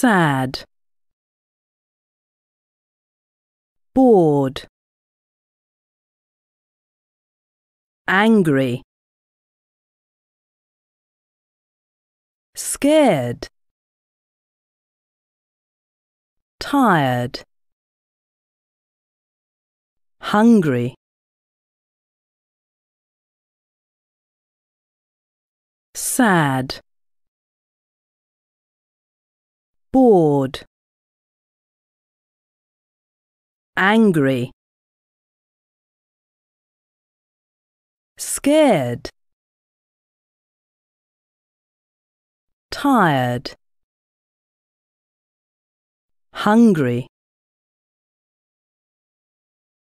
sad bored angry scared tired hungry sad bored angry scared tired hungry